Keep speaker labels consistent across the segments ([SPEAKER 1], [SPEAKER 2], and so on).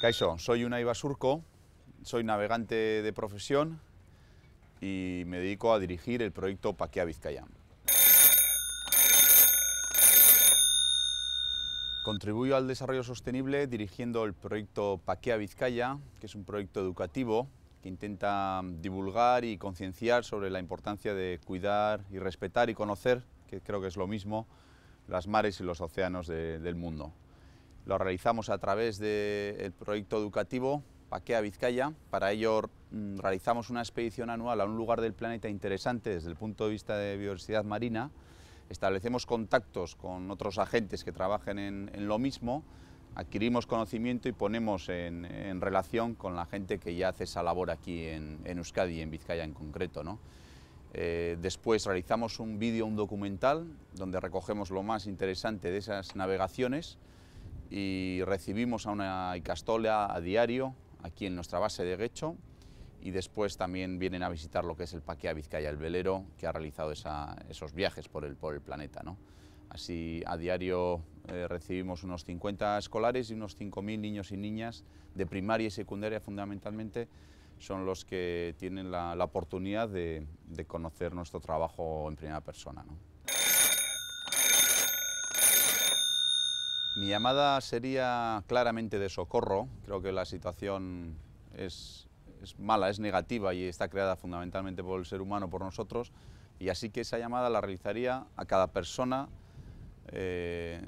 [SPEAKER 1] soy soy Unai Basurco, soy navegante de profesión y me dedico a dirigir el proyecto Paquea Vizcaya. Contribuyo al desarrollo sostenible dirigiendo el proyecto Paquea Vizcaya, que es un proyecto educativo que intenta divulgar y concienciar sobre la importancia de cuidar y respetar y conocer, que creo que es lo mismo, las mares y los océanos del mundo. Lo realizamos a través del proyecto educativo Paquea Vizcaya. Para ello mm, realizamos una expedición anual a un lugar del planeta interesante desde el punto de vista de biodiversidad marina. Establecemos contactos con otros agentes que trabajen en, lo mismo, adquirimos conocimiento y ponemos en, relación con la gente que ya hace esa labor aquí en, Euskadi... ...y en Vizcaya en concreto. ¿no? Eh, después realizamos un vídeo, un documental, donde recogemos lo más interesante de esas navegaciones y recibimos a una icastola a diario aquí en nuestra base de Guecho y después también vienen a visitar lo que es el Paquea Vizcaya, el velero que ha realizado esos viajes por el, por el planeta. Así a diario eh, recibimos unos 50 escolares y unos 5.000 niños y niñas de primaria y secundaria fundamentalmente son los que tienen la, oportunidad de, conocer nuestro trabajo en primera persona. Mi llamada sería claramente de socorro. Creo que la situación es, mala, es negativa y está creada fundamentalmente por el ser humano, por nosotros. Y así que esa llamada la realizaría a cada persona eh,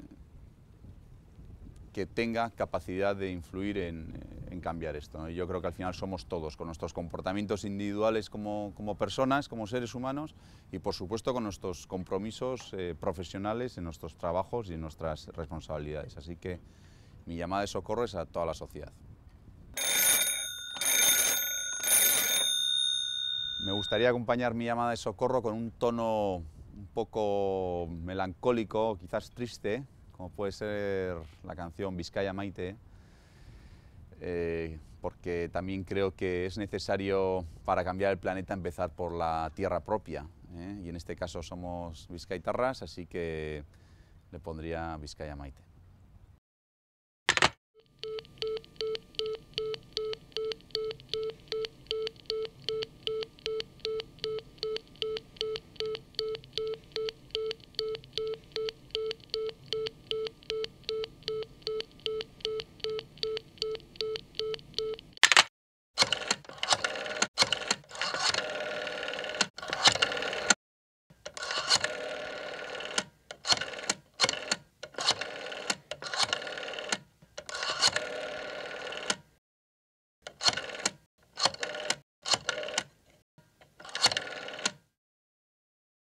[SPEAKER 1] que tenga capacidad de influir en, en cambiar esto. yo creo que al final somos todos, con nuestros comportamientos individuales como, como personas, como seres humanos, y por supuesto con nuestros compromisos eh, profesionales, en nuestros trabajos y en nuestras responsabilidades. Así que mi llamada de socorro es a toda la sociedad. Me gustaría acompañar mi llamada de socorro con un tono un poco melancólico, quizás triste, como puede ser la canción Vizcaya Maite, eh, porque también creo que es necesario para cambiar el planeta empezar por la tierra propia. ¿eh? Y en este caso somos vizcaitarras, así que le pondría Vizcaya Maite.